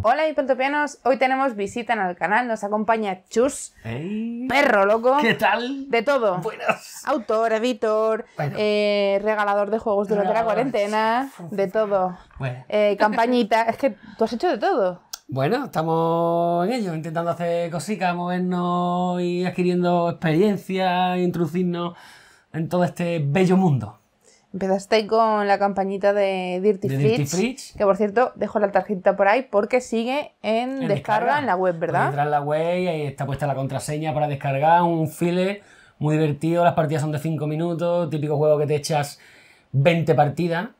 Hola hipertopianos, hoy tenemos visita en el canal, nos acompaña Chus, perro loco. ¿Qué tal? De todo. Buenas. Autor, editor, eh, regalador de juegos durante la ah, cuarentena, de todo. Eh, campañita, es que tú has hecho de todo. Bueno, estamos en ello, intentando hacer cositas, movernos y adquiriendo experiencia, introducirnos en todo este bello mundo. Empezaste con la campañita de Dirty, Fridge, que por cierto, dejo la tarjeta por ahí porque sigue en, descarga, en la web, ¿verdad? en la web y ahí está puesta la contraseña para descargar, un file muy divertido, las partidas son de 5 minutos, típico juego que te echas 20 partidas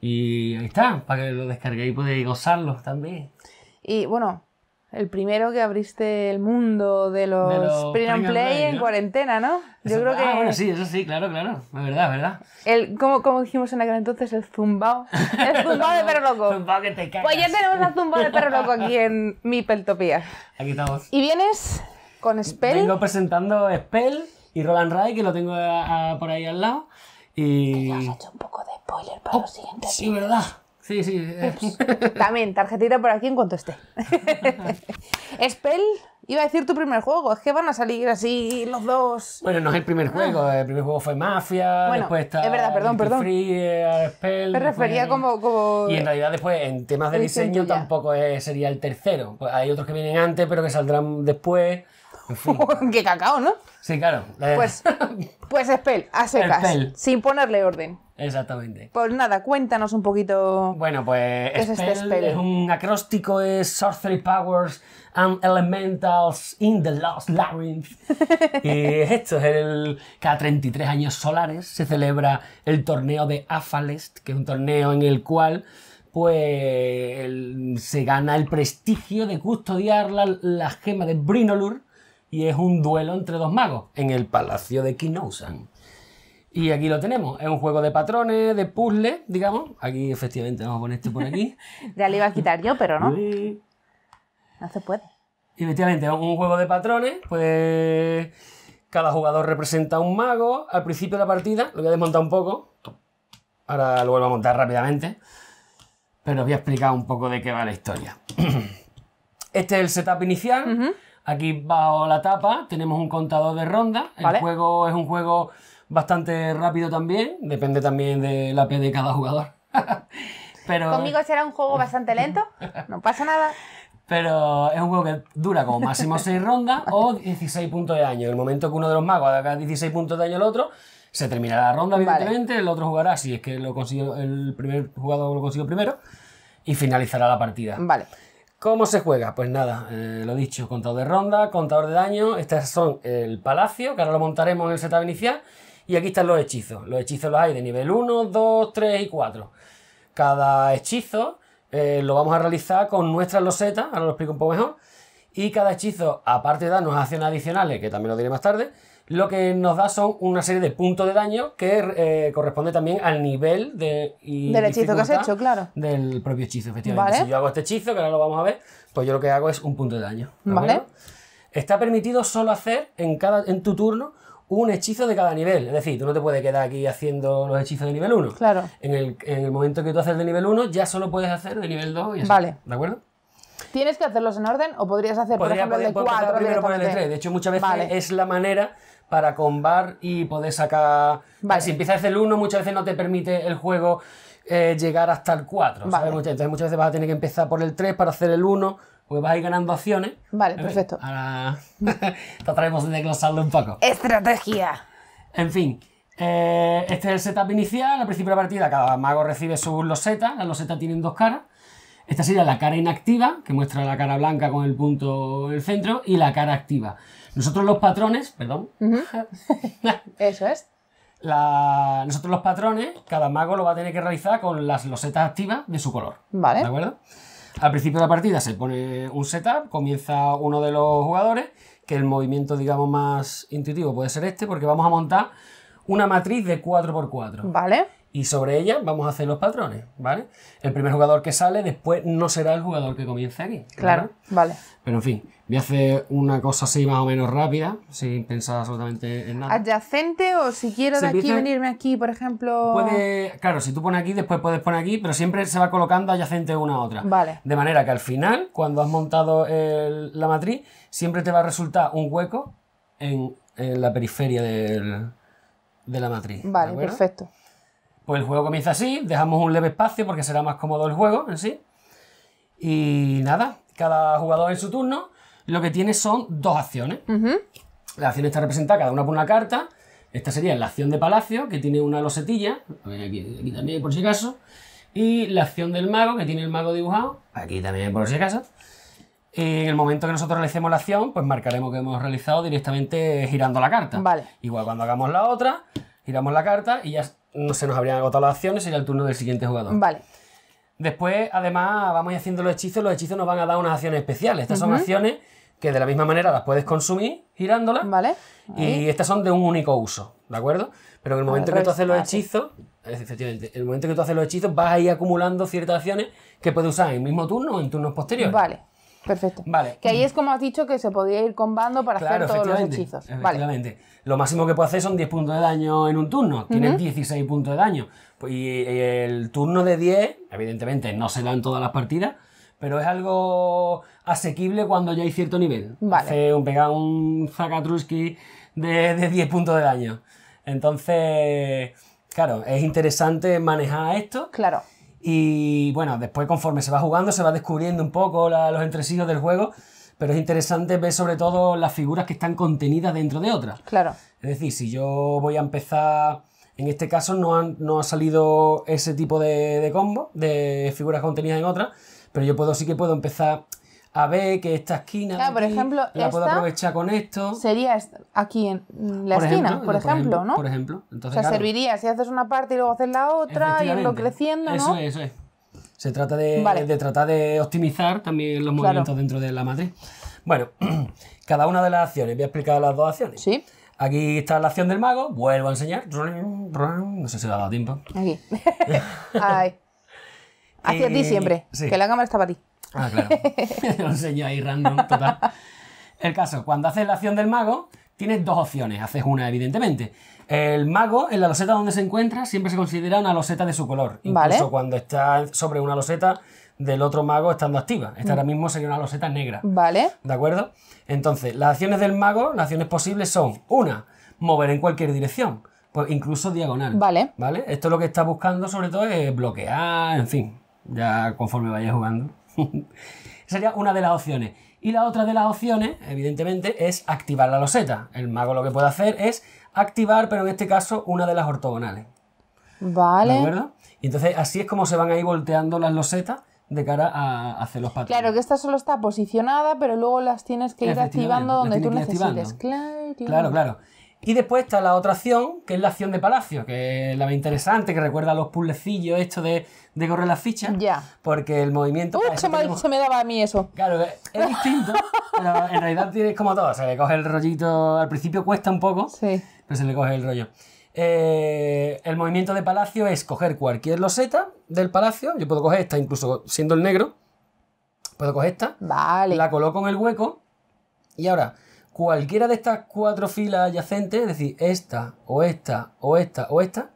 y ahí está, para que lo descarguéis y podéis gozarlo también. Y bueno, el primero que abriste el mundo de los, Prime play, en cuarentena, ¿no? Yo creo ah, bueno, sí, eso sí, claro, claro. Es verdad, es verdad. El, ¿cómo, dijimos en aquel entonces? El zumbao. El zumbao de perro loco. zumbao que te cagas. Pues ya tenemos el zumbao de perro loco aquí en mi peltopía. Aquí estamos. Y vienes con Spell. Vengo presentando Spell y Roland Ray, que lo tengo por ahí al lado. Y. Que ya has hecho un poco de spoiler para oh, los siguientes. Sí, verdad. Sí, sí. Eh. También, tarjetita por aquí en cuanto esté. Spell, iba a decir tu primer juego, es que van a salir así los dos. Bueno, no es el primer juego, ah. el primer juego fue Mafia, después está. Free, eh, Spell. Me refería como, Y en realidad, después, en temas de diseño, tampoco sería el tercero. Pues hay otros que vienen antes, pero que saldrán después. Qué cacao, ¿no? Sí, claro. Pues, pues Spell, a secas. Sin ponerle orden. Exactamente. Pues nada, cuéntanos un poquito. Bueno, pues este es, un acróstico, es Sorcery Powers and Elementals in the Lost Labyrinth. y esto es el. Cada 33 años solares se celebra el torneo de Afalest, que es un torneo en el cual pues se gana el prestigio de custodiar la, la, gema de Brinolur y es un duelo entre dos magos en el palacio de Kinousan. Y aquí lo tenemos. Es un juego de patrones, de puzzles, digamos. Aquí, efectivamente, vamos a poner este por aquí. ya le iba a quitar yo, pero no. no se puede. efectivamente, es un juego de patrones, pues. Cada jugador representa un mago. Al principio de la partida, lo voy a desmontar un poco. Ahora lo vuelvo a montar rápidamente. Pero os voy a explicar un poco de qué va la historia. Este es el setup inicial. Aquí bajo la tapa tenemos un contador de ronda. El juego es un juego bastante rápido también, depende también de la P de cada jugador. Pero... Conmigo será un juego bastante lento, no pasa nada. Pero es un juego que dura como máximo 6 rondas o 16 puntos de daño. En el momento que uno de los magos haga 16 puntos de daño al otro, se terminará la ronda, evidentemente. El otro jugará si es que lo consiguió el primer jugador lo consiguió primero y finalizará la partida. Vale. ¿Cómo se juega? Pues nada, eh, lo dicho, contador de ronda, contador de daño. Estas son el palacio, que ahora lo montaremos en el setup inicial. Y aquí están los hechizos. Los hechizos los hay de nivel 1, 2, 3 y 4. Cada hechizo eh, lo vamos a realizar con nuestra loseta. ahora lo explico un poco mejor. Y cada hechizo, aparte de darnos acciones adicionales, que también lo diré más tarde, lo que nos da son una serie de puntos de daño que eh, corresponde también al nivel de, del hechizo que has hecho, claro. Del propio hechizo, efectivamente. Si yo hago este hechizo, que ahora lo vamos a ver, pues yo lo que hago es un punto de daño. ¿Vale? Está permitido solo hacer en, cada, en tu turno un hechizo de cada nivel. Es decir, tú no te puedes quedar aquí haciendo los hechizos de nivel 1. Claro. En el, momento que tú haces de nivel 1, ya solo puedes hacer de nivel 2 y así. Vale. ¿De acuerdo? ¿Tienes que hacerlos en orden o podrías hacer, por ejemplo, el de 4? Primero el de 3. De hecho, muchas veces es la manera para combar y poder sacar... Vale. Si empiezas el 1, muchas veces no te permite el juego eh, llegar hasta el 4. Vale. Entonces, muchas veces vas a tener que empezar por el 3 para hacer el 1 porque vas a ir ganando acciones. Vale, perfecto. ahora trataremos de desglosarlo un poco. Estrategia. En fin, eh, este es el setup inicial. Al principio de la partida, cada mago recibe sus losetas. Las losetas tienen dos caras. Esta sería la cara inactiva, que muestra la cara blanca con el punto en el centro, y la cara activa. Nosotros los patrones, perdón. Eso es. nosotros los patrones, cada mago lo va a tener que realizar con las losetas activas de su color. Vale. ¿De acuerdo? Al principio de la partida se pone un setup, comienza uno de los jugadores, que el movimiento, digamos, más intuitivo puede ser este, porque vamos a montar una matriz de 4x4. Vale. Y sobre ella vamos a hacer los patrones, ¿vale? El primer jugador que sale después no será el jugador que comience aquí. Claro, vale. Pero en fin, Voy a hacer una cosa así más o menos rápida, sin pensar absolutamente en nada. ¿Adyacente o si quiero de aquí venirme aquí, por ejemplo? Puede, claro, si tú pones aquí, después puedes poner aquí, pero siempre se va colocando adyacente una a otra. Vale. De manera que al final, cuando has montado la matriz, siempre te va a resultar un hueco en, la periferia de la matriz. Vale, perfecto. Pues el juego comienza así, dejamos un leve espacio porque será más cómodo el juego en sí. Y nada, cada jugador en su turno lo que tiene son dos acciones. La acción está representada cada una por una carta. Esta sería la acción de palacio, que tiene una losetilla, aquí, también por si acaso. Y la acción del mago, que tiene el mago dibujado, aquí también por si acaso. En el momento que nosotros realicemos la acción, pues marcaremos que hemos realizado directamente girando la carta. Vale. Igual cuando hagamos la otra, giramos la carta y ya se nos habrían agotado las acciones, sería el turno del siguiente jugador. Vale. Después, además, vamos haciendo los hechizos. Los hechizos nos van a dar unas acciones especiales. Estas son acciones que de la misma manera las puedes consumir girándolas. Vale. Y estas son de un único uso, ¿de acuerdo? Pero en el momento que tú haces los hechizos, el momento que tú haces los hechizos vas a ir acumulando ciertas acciones que puedes usar en el mismo turno o en turnos posteriores. Vale. Perfecto. Vale. Que ahí es como has dicho que se podía ir combando para hacer todos los hechizos. Lo máximo que puede hacer son 10 puntos de daño en un turno. Tienes 16 puntos de daño. Y el turno de 10, evidentemente, no se da en todas las partidas, pero es algo asequible cuando ya hay cierto nivel. un, pega un Zakatruski de, de 10 puntos de daño. Entonces, claro, es interesante manejar esto. Claro. Y bueno, después conforme se va jugando se va descubriendo un poco los entresijos del juego, pero es interesante ver sobre todo las figuras que están contenidas dentro de otras. Claro. Es decir, si yo voy a empezar, en este caso no, no ha salido ese tipo de, de combo, de figuras contenidas en otras, pero yo puedo sí que puedo empezar a ver que esta esquina por ejemplo, la puedo aprovechar con esto. Sería aquí en la esquina, por, ejemplo, ¿no? Por ejemplo. Entonces, o serviría si haces una parte y luego haces la otra y lo creciendo, ¿no? Eso es, eso es. Se trata de, de tratar de optimizar también los movimientos dentro de la matriz. Bueno, cada una de las acciones, voy a explicar las dos acciones. Sí. Aquí está la acción del mago, vuelvo a enseñar. No sé si le ha dado tiempo. Aquí. Hacia ti siempre, sí. que la cámara está para ti. Ah, claro. Lo enseño ahí random, total. El caso, cuando haces la acción del mago, tienes dos opciones. Haces una, evidentemente. El mago, en la loseta donde se encuentra, siempre se considera una loseta de su color. Incluso cuando está sobre una loseta del otro mago estando activa. Esta ahora mm. mismo sería una loseta negra. ¿Vale? ¿De acuerdo? Entonces, las acciones del mago, las acciones posibles son, una, mover en cualquier dirección, pues incluso diagonal. ¿Vale? ¿Vale? Esto lo que está buscando sobre todo es bloquear, en fin, ya conforme vaya jugando. Sería una de las opciones. Y la otra de las opciones, evidentemente, es activar la loseta. El mago lo que puede hacer es activar, pero en este caso, una de las ortogonales. Vale. ¿De entonces así es como se van a ir volteando las losetas de cara a hacer los patrones. Claro, que esta solo está posicionada, pero luego las tienes que ir activando donde tú necesites. claro. claro. Y después está la otra acción, que es la acción de Palacio, que es la más interesante, que recuerda a los puzzlecillos esto de, correr las fichas. Ya. Porque el movimiento. Uy, se, me daba a mí eso. Claro, es distinto, pero en realidad tienes como todo. Se le coge el rollito. Al principio cuesta un poco, pero se le coge el rollo. Eh, el movimiento de Palacio es coger cualquier loseta del Palacio. Yo puedo coger esta, incluso siendo el negro. Puedo coger esta. Vale. La coloco en el hueco. Y ahora cualquiera de estas cuatro filas adyacentes, es decir, esta o esta o esta o esta,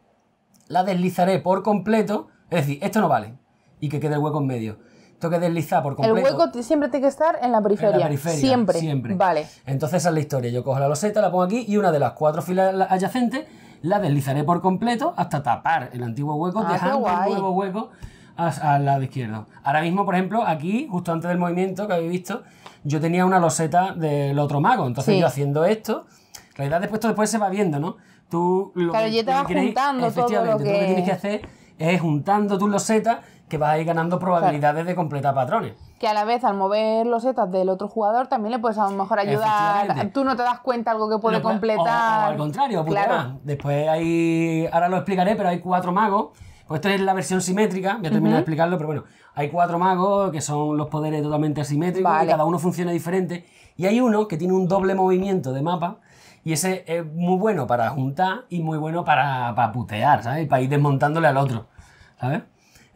la deslizaré por completo, es decir, esto no vale, y que quede el hueco en medio. Tengo que deslizar por completo. El hueco siempre tiene que estar en la periferia. En la periferia siempre. siempre. Vale. Entonces esa es la historia. Yo cojo la loseta, la pongo aquí y una de las cuatro filas adyacentes la deslizaré por completo hasta tapar el antiguo hueco, ah, dejando el nuevo hueco al lado izquierdo. Ahora mismo, por ejemplo, aquí, justo antes del movimiento que habéis visto, yo tenía una loseta del otro mago. Entonces yo haciendo esto, en realidad después, después se va viendo, ¿no? Tú lo te vas juntando efectivamente, lo que... tienes que hacer es juntando tus losetas que vas a ir ganando probabilidades de completar patrones. Que a la vez, al mover losetas del otro jugador, también le puedes a lo mejor ayudar. Tú no te das cuenta algo que puede completar. al contrario, claro. Después hay. Ahora lo explicaré, pero hay cuatro magos pues esta es la versión simétrica, ya terminé uh de explicarlo, pero bueno, hay cuatro magos que son los poderes totalmente asimétricos y cada uno funciona diferente. Y hay uno que tiene un doble movimiento de mapa y ese es muy bueno para juntar y muy bueno para, putear, ¿sabes? para ir desmontándole al otro, ¿sabes?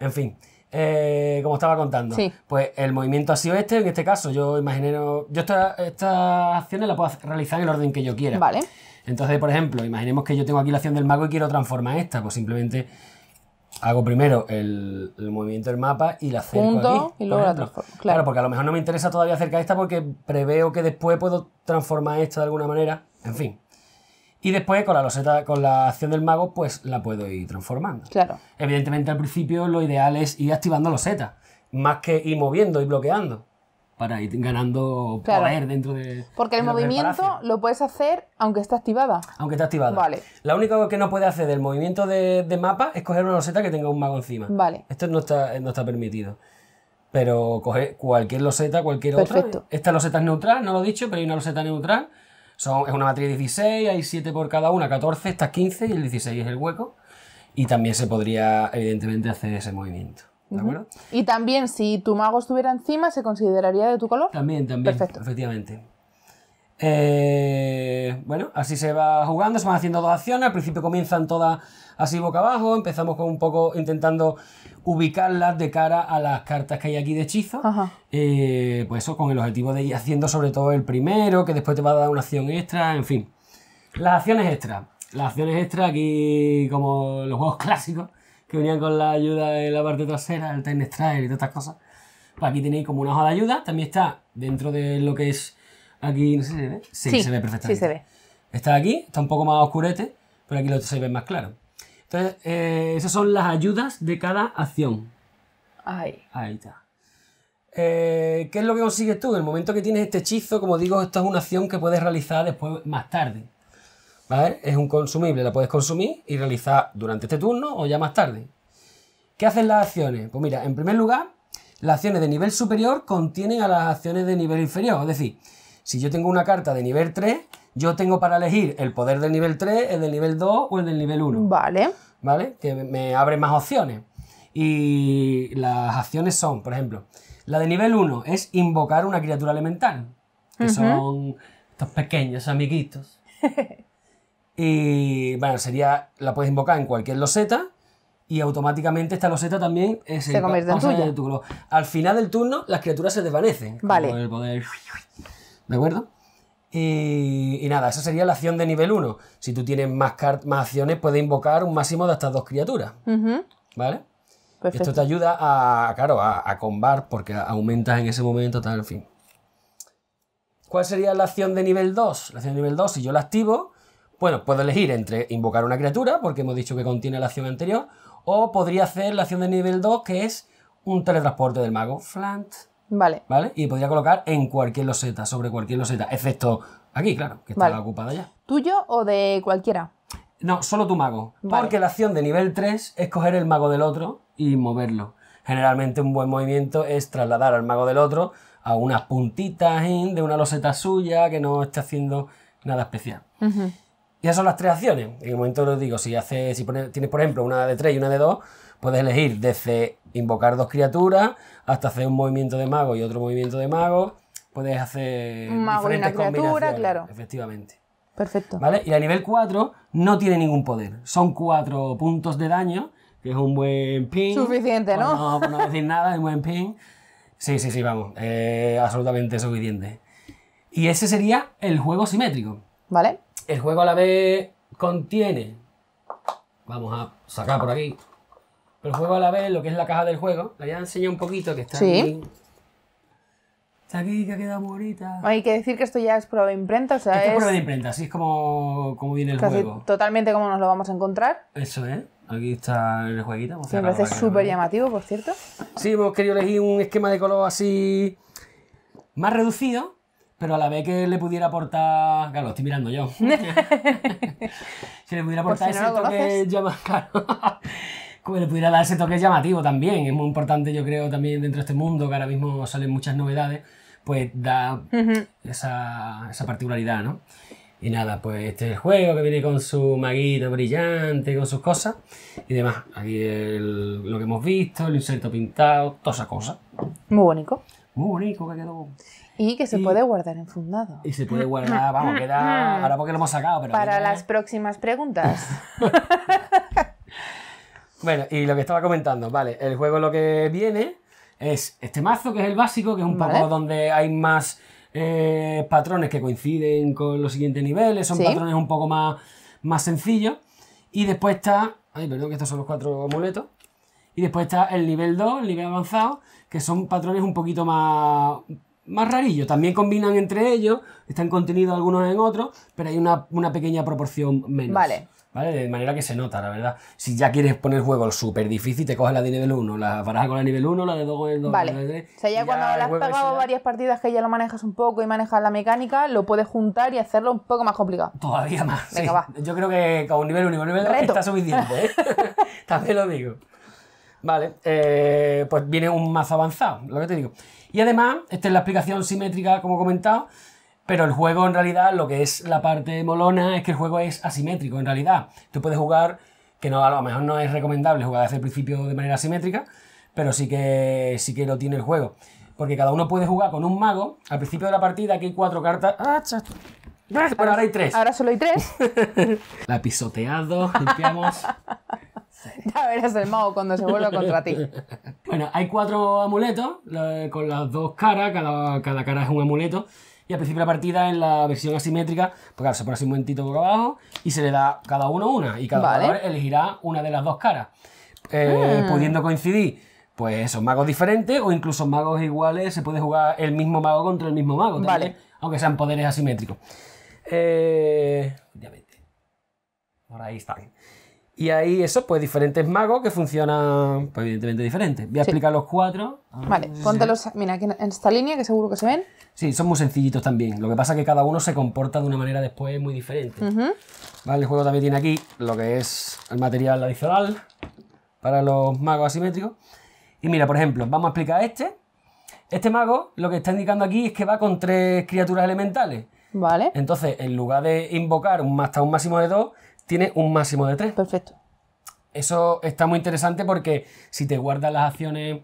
En fin. Eh, como estaba contando, pues el movimiento ha sido este. En este caso, yo imagino, Yo estas acciones las puedo realizar en el orden que yo quiera. Vale. Entonces, por ejemplo, imaginemos que yo tengo aquí la acción del mago y quiero transformar esta. Pues simplemente hago primero el, movimiento del mapa y la acerco aquí, y luego la Claro. porque a lo mejor no me interesa todavía acercar esta porque preveo que después puedo transformar esta de alguna manera. En fin. Y después con la loseta, con la acción del mago, pues la puedo ir transformando. Claro. Evidentemente al principio lo ideal es ir activando losetas, más que ir moviendo y bloqueando para ir ganando poder dentro de. Porque el movimiento lo puedes hacer aunque esté activada. Aunque esté activada. Vale. La única que no puede hacer del movimiento de, mapa es coger una loseta que tenga un mago encima. Vale. Esto no está, eh, no está permitido. Pero coger cualquier loseta, cualquier otra. Esta loseta es neutral, no lo he dicho, pero hay una loseta neutral. Son, es una matriz 16, hay 7 por cada una, 14, estas 15 y el 16 es el hueco. Y también se podría, evidentemente, hacer ese movimiento. Y también, si tu mago estuviera encima, ¿se consideraría de tu color? También, también. Perfecto. Efectivamente. Eh, bueno, así se va jugando, se van haciendo dos acciones. Al principio comienzan todas así boca abajo. Empezamos con un poco intentando ubicarlas de cara a las cartas que hay aquí de hechizo. Eh, pues eso, con el objetivo de ir haciendo sobre todo el primero, que después te va a dar una acción extra, en fin. Las acciones extra. Las acciones extra aquí, como los juegos clásicos, que venían con la ayuda de la parte trasera, el Time y todas estas cosas. Pues aquí tenéis como una hoja de ayuda. También está dentro de lo que es aquí, no sé si se ve. Sí, se ve perfectamente. Está aquí, está un poco más oscurete, pero aquí lo se ve más claro. Entonces, eh, esas son las ayudas de cada acción. Ahí. Ahí está. Eh, ¿Qué es lo que consigues tú? En el momento que tienes este hechizo, como digo, esto es una acción que puedes realizar después, más tarde. Es un consumible, la puedes consumir y realizar durante este turno o ya más tarde. ¿Qué hacen las acciones? Pues mira, en primer lugar, las acciones de nivel superior contienen a las acciones de nivel inferior. Es decir, si yo tengo una carta de nivel 3, yo tengo para elegir el poder del nivel 3, el del nivel 2 o el del nivel 1. Vale. ¿Vale? Que me abre más opciones. Y las acciones son, por ejemplo, la de nivel 1 es invocar una criatura elemental, que son estos pequeños amiguitos. Y bueno, sería, la puedes invocar en cualquier loseta y automáticamente esta loseta también es se el, Al final del turno las criaturas se desvanecen. Vale. poder. ¿De acuerdo? Y, y, nada, esa sería la acción de nivel 1. Si tú tienes más, más acciones, puedes invocar un máximo de estas dos criaturas. ¿Vale? Esto te ayuda a, claro, a, combar porque aumentas en ese momento, tal, fin. ¿Cuál sería la acción de nivel 2? La acción de nivel 2, si yo la activo, bueno, puedo elegir entre invocar una criatura, porque hemos dicho que contiene la acción anterior, o podría hacer la acción de nivel 2, que es un teletransporte del mago. Flant. Vale. ¿Vale? Y podría colocar en cualquier loseta, sobre cualquier loseta, excepto aquí, claro, que está ocupada ya. ¿Tuyo o de cualquiera? No, solo tu mago. Porque la acción de nivel 3 es coger el mago del otro y moverlo. Generalmente un buen movimiento es trasladar al mago del otro a unas puntitas de una loseta suya que no esté haciendo nada especial. Y esas son las tres acciones. En el momento lo digo, si, hace, si tienes, por ejemplo, una de tres y una de dos, puedes elegir desde invocar dos criaturas hasta hacer un movimiento de mago y otro movimiento de mago. Puedes hacer un mago diferentes y una criatura, claro. Efectivamente. Perfecto. ¿Vale? Y a nivel 4 no tiene ningún poder. Son cuatro puntos de daño, que es un buen ping. Suficiente, ¿no? Pues no, no, decir nada, es un buen ping. Sí, sí, sí, vamos. Eh, absolutamente suficiente. Y ese sería el juego simétrico. ¿Vale? El juego a la vez contiene. Vamos a sacar por aquí. El juego a la vez, lo que es la caja del juego. La voy a enseñar un poquito que está aquí. Está aquí, que ha quedado bonita. Hay que decir que esto ya es prueba de imprenta, Esto es, prueba de imprenta, así es como, viene el juego. Totalmente como nos lo vamos a encontrar. Eso es. Aquí está el jueguito. Vamos sí, me parece súper llamativo, por cierto. Sí, hemos querido elegir un esquema de color así más reducido, pero a la vez que le pudiera aportar. Claro, estoy mirando yo. si le pudiera aportar ese toque llamativo. Como le pudiera dar ese toque llamativo también. Es muy importante, yo creo, también dentro de este mundo, que ahora mismo salen muchas novedades, pues da esa, particularidad, ¿no? Y nada, pues este es el juego que viene con su maguito brillante, con sus cosas y demás. Aquí lo que hemos visto, el inserto pintado, toda esa cosa. Muy bonito. Muy bonito que quedó. Y que se puede guardar en fundado. Y se puede guardar, mm, vamos, mm, queda. Mm, ahora porque lo hemos sacado, pero. Para las próximas preguntas. bueno, y lo que estaba comentando, vale, el juego lo que viene es este mazo, que es el básico, que es un poco donde hay más eh, patrones que coinciden con los siguientes niveles, son patrones un poco más, más sencillos. Y después está. Ay, perdón, que estos son los cuatro amuletos. Y después está el nivel 2, el nivel avanzado, que son patrones un poquito más más rarillo. También combinan entre ellos, están contenidos algunos en otros, pero hay una, pequeña proporción menos. Vale. De manera que se nota, la verdad. Si ya quieres poner juegos súper difícil, te coges la de nivel 1, la baraja con la nivel 1, la de 2 con el 2, vale. O sea, ya cuando has pagado varias partidas que ya lo manejas un poco y manejas la mecánica, lo puedes juntar y hacerlo un poco más complicado. Todavía más. Venga, va. Yo creo que con nivel 1 y nivel está suficiente, ¿eh? También lo digo. Vale, eh, pues viene un mazo avanzado, lo que te digo. Y además, esta es la explicación simétrica, como he comentado, pero el juego en realidad, lo que es la parte molona, es que el juego es asimétrico, en realidad. Tú puedes jugar, que no, a lo mejor no es recomendable jugar desde el principio de manera simétrica pero sí que, sí que lo tiene el juego. Porque cada uno puede jugar con un mago. Al principio de la partida aquí hay cuatro cartas. Ah, bueno, ahora, ahora hay tres. Ahora solo hay tres. la pisoteado, limpiamos. ver, verás el mago cuando se vuelve contra ti. Bueno, hay cuatro amuletos con las dos caras, cada, cara es un amuleto. Y al principio de la partida, en la versión asimétrica, pues claro, se pone así un momentito por abajo y se le da cada uno una. Y cada jugador elegirá una de las dos caras. Eh, ah. Pudiendo coincidir, pues son magos diferentes o incluso magos iguales, se puede jugar el mismo mago contra el mismo mago. Vale. aunque sean poderes asimétricos. Eh, obviamente. Ahora ahí está. bien y ahí eso, pues diferentes magos que funcionan pues, evidentemente diferente. Voy a explicar los cuatro. Vale, ah, póntelos, mira, aquí en esta línea que seguro que se ven. Sí, son muy sencillitos también. Lo que pasa es que cada uno se comporta de una manera después muy diferente. Vale, el juego también tiene aquí lo que es el material adicional para los magos asimétricos. Y mira, por ejemplo, vamos a explicar este. Este mago lo que está indicando aquí es que va con tres criaturas elementales. Vale. Entonces, en lugar de invocar hasta un máximo de dos, tiene un máximo de 3. Perfecto. Eso está muy interesante porque si te guardas las acciones,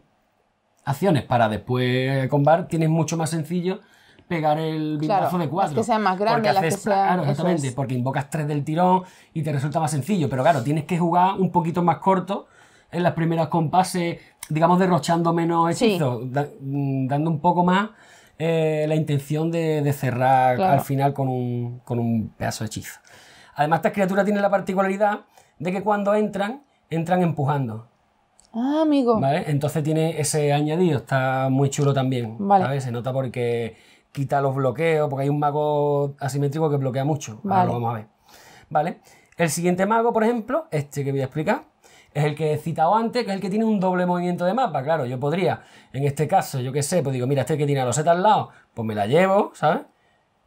acciones para después combar, tienes mucho más sencillo pegar el vistazo de 4. que sea más Claro, exactamente, porque invocas 3 del tirón y te resulta más sencillo. Pero claro, tienes que jugar un poquito más corto en las primeras compases, digamos, derrochando menos hechizos, mm, dando un poco más. Eh, la intención de, cerrar al final con un, con un pedazo de hechizo. Además, esta criatura tiene la particularidad de que cuando entran, entran empujando. Ah, amigo. ¿Vale? Entonces tiene ese añadido, está muy chulo también. Vale. ¿sabes? Se nota porque quita los bloqueos, porque hay un mago asimétrico que bloquea mucho. Vale. Ahora lo vamos a ver. ¿Vale? El siguiente mago, por ejemplo, este que voy a explicar, es el que he citado antes, que es el que tiene un doble movimiento de mapa. Claro, yo podría, en este caso, yo qué sé, pues digo, mira, este que tiene a los Z al lado, pues me la llevo, ¿sabes?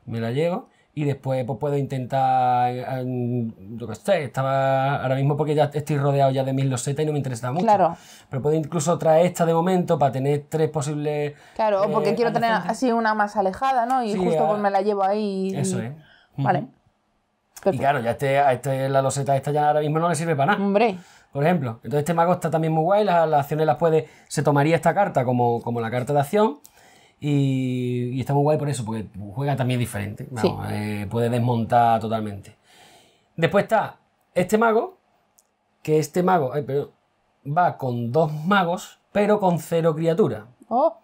Me la llevo y después pues, puedo intentar, lo que sé, estaba ahora mismo porque ya estoy rodeado ya de mil losetas y no me interesa mucho. Claro. Pero puedo incluso traer esta de momento para tener tres posibles... Claro, o porque eh, quiero tener así una más alejada, ¿no? Y justo pues me la llevo ahí. Eso es. Vale. Y claro, ya este, este, la loseta esta ya ahora mismo no le sirve para nada. Hombre. Por ejemplo, entonces este mago está también muy guay, las, acciones las puede... Se tomaría esta carta como, como la carta de acción y, está muy guay por eso, porque juega también diferente. Eh, puede desmontar totalmente. Después está este mago, que este mago, ay, va con dos magos, pero con cero criatura. Oh.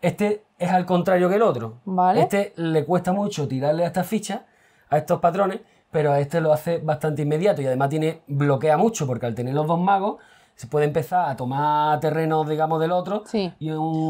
Este es al contrario que el otro. Este le cuesta mucho tirarle a estas fichas, a estos patrones, pero a este lo hace bastante inmediato y además tiene bloquea mucho porque al tener los dos magos se puede empezar a tomar terreno, digamos, del otro. Sí.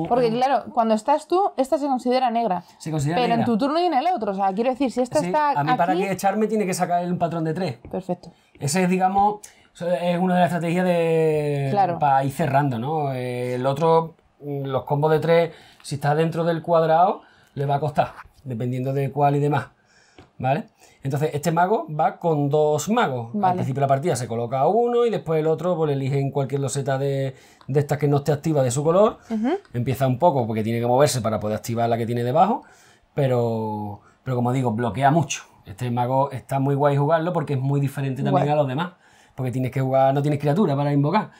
Porque, claro, cuando estás tú, esta se considera negra. Se considera Pero en tu turno y en el otro. O sea, quiero decir, si esta está. A mí, para que echarme, tiene que sacar el patrón de tres. Perfecto. Ese es, digamos, es una de las estrategias de. Para ir cerrando, ¿no? El otro, mm, los combos de tres, si está dentro del cuadrado, le va a costar, dependiendo de cuál y demás. ¿Vale? Entonces, este mago va con dos magos. Al principio de la partida se coloca uno y después el otro pues, le elige en cualquier loseta de, estas que no esté activa de su color. Empieza un poco porque tiene que moverse para poder activar la que tiene debajo. Pero, pero como digo, bloquea mucho. Este mago está muy guay jugarlo porque es muy diferente también a los demás. Porque tienes que jugar, no tienes criatura para invocar.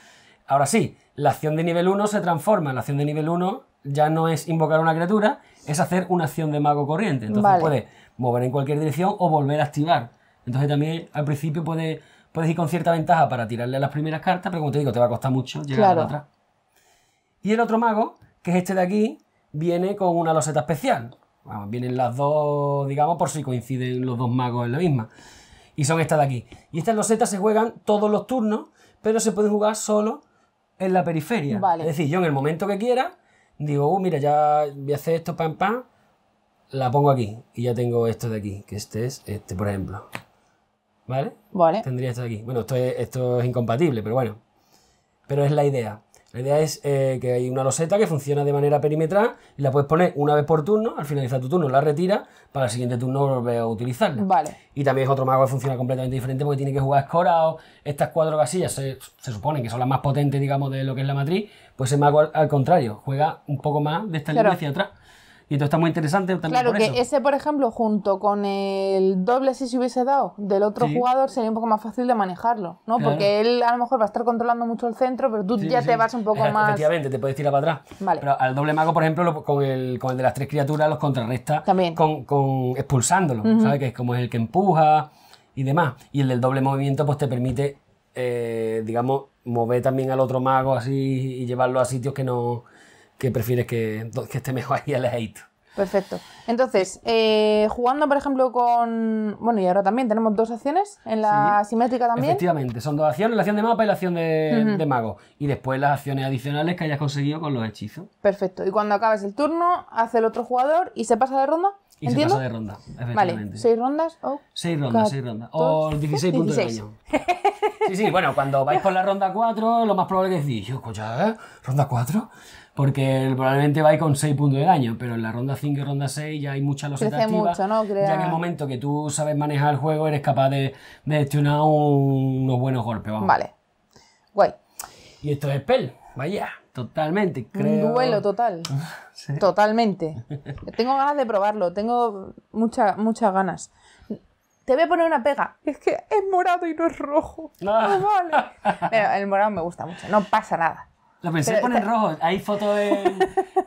Ahora sí, la acción de nivel 1 se transforma. La acción de nivel 1 ya no es invocar una criatura, es hacer una acción de mago corriente. Entonces puede puedes mover en cualquier dirección o volver a activar. Entonces también al principio puedes, puedes ir con cierta ventaja para tirarle a las primeras cartas, pero como te digo, te va a costar mucho llegar a la atrás. Y el otro mago, que es este de aquí, viene con una loseta especial. vienen las dos, digamos, por si coinciden los dos magos en la misma. Y son estas de aquí. Y estas losetas se juegan todos los turnos, pero se pueden jugar solo en la periferia. Es decir, yo en el momento que quiera, digo, uh, mira, ya voy a hacer esto, pam, pam, la pongo aquí y ya tengo esto de aquí, que este es este, por ejemplo. ¿Vale? Vale. Tendría esto de aquí. Bueno, esto es, esto es incompatible, pero bueno. Pero es la idea. La idea es eh, que hay una loseta que funciona de manera perimetral y la puedes poner una vez por turno. Al finalizar tu turno la retira para el siguiente turno volver a utilizarla. Vale. Y también es otro mago que funciona completamente diferente porque tiene que jugar escorado. Estas cuatro casillas se, supone que son las más potentes, digamos, de lo que es la matriz. Pues el mago al, contrario juega un poco más de esta línea hacia atrás y esto está muy interesante también Claro que ese, por ejemplo, junto con el doble, si se hubiese dado del otro jugador, sería un poco más fácil de manejarlo, ¿no? Porque él a lo mejor va a estar controlando mucho el centro, pero tú ya te vas un poco eh, más... Efectivamente, te puedes tirar para atrás. Pero al doble mago, por ejemplo, con, el, con el de las tres criaturas los contrarresta también. Con, con expulsándolo, ¿sabes? Que es como el que empuja y demás. Y el del doble movimiento, pues te permite, eh, digamos, mover también al otro mago así y llevarlo a sitios que no que prefieres que, esté mejor ahí el hate. Perfecto. Entonces, eh, jugando por ejemplo con. Bueno, y ahora también tenemos dos acciones en la simétrica también. Efectivamente, son dos acciones: la acción de mapa y la acción de, de, mago. Y después las acciones adicionales que hayas conseguido con los hechizos. Perfecto. Y cuando acabes el turno, hace el otro jugador y se pasa de ronda. Y se pasa de ronda, efectivamente. Vale, seis rondas o... Seis rondas, seis rondas. O 16 puntos de daño. Sí, sí, bueno, cuando vais por la ronda 4, lo más probable es que decís, yo, escucha, ¿eh? ¿Ronda 4? Porque probablemente vais con 6 puntos de daño, pero en la ronda 5 y ronda 6 ya hay mucha los activa. Mucho, Ya en el momento que tú sabes manejar el juego, eres capaz de, de gestionar unos buenos golpes, vamos. Vale. Guay. Y esto es Spell, vaya. Totalmente, creo. Un duelo total. Totalmente. tengo ganas de probarlo, tengo mucha, muchas ganas. Te voy a poner una pega. Es que es morado y no es rojo. No, vale. el morado me gusta mucho, no pasa nada. Lo pensé poner rojo. Hay fotos en.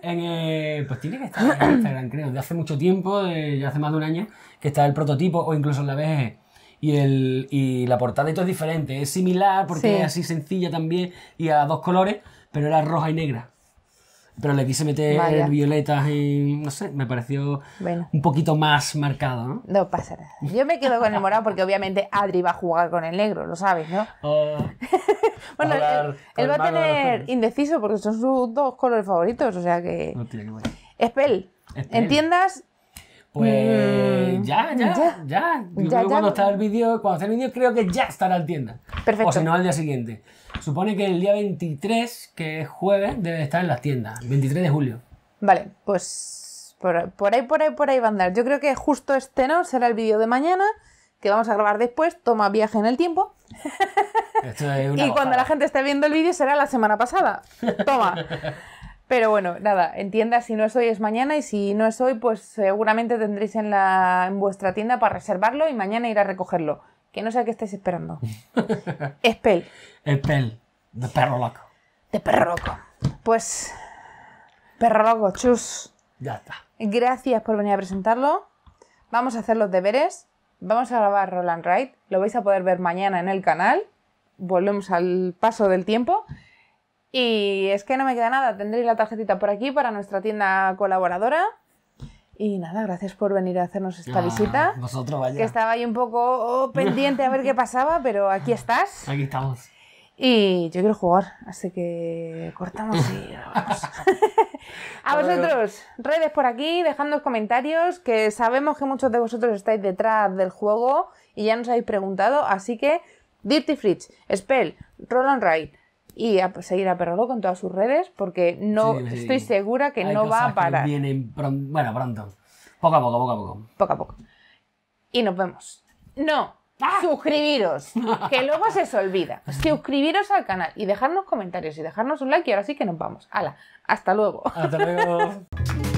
en eh, pues tiene que estar en Instagram, creo, de hace mucho tiempo, de, ya hace más de un año, que está el prototipo o incluso en la BG y, el, y la portada y todo es diferente. Es similar porque es así sencilla también y a dos colores, pero era roja y negra. Pero le quise meter violetas y no sé, me pareció un poquito más marcado, ¿no? No pasa nada. Yo me quedo con el morado porque obviamente Adri va a jugar con el negro, lo sabes, ¿no? Oh. bueno, él, va a tener indeciso porque son sus dos colores favoritos, o sea que... No tiene que Espel, entiendas... Pues mm. ya, ya, ya, Yo creo cuando está el vídeo, cuando esté el vídeo, creo que ya estará en tienda. Perfecto. O si no, al día siguiente. Supone que el día 23, que es jueves, debe estar en las tiendas. 23 de julio. Vale, pues por, ahí, por ahí, por ahí va a andar. Yo creo que justo este no será el vídeo de mañana, que vamos a grabar después, toma viaje en el tiempo. y cuando la gente esté viendo el vídeo será la semana pasada. Toma. Pero bueno, nada, entienda, si no es hoy es mañana y si no es hoy pues seguramente tendréis en, la, en vuestra tienda para reservarlo y mañana ir a recogerlo. Que no sé a qué estáis esperando. Espel. Espel, de perro loco. De perro loco. Pues, perro loco, chus. Ya está. Gracias por venir a presentarlo. Vamos a hacer los deberes. Vamos a grabar Roland Wright. Lo vais a poder ver mañana en el canal. Volvemos al paso del tiempo. Y es que no me queda nada, tendréis la tarjetita por aquí para nuestra tienda colaboradora. Y nada, gracias por venir a hacernos esta ah, visita. Nosotros, vaya. Que estaba ahí un poco oh, pendiente a ver qué pasaba, pero aquí estás. Aquí estamos. Y yo quiero jugar, así que cortamos y vamos. a vosotros, redes por aquí, dejando comentarios, que sabemos que muchos de vosotros estáis detrás del juego y ya nos habéis preguntado, así que Dirty Fridge, Spell, Roll and Ride, y a seguir a Perro con todas sus redes porque no estoy segura que no va a parar. bueno, pronto. Poco a poco, poco a poco. Poco a poco. Y nos vemos. No, ¡Ah! suscribiros, que luego se os olvida. Suscribiros al canal y dejarnos comentarios y dejarnos un like y ahora sí que nos vamos. Hala, hasta luego. Hasta luego.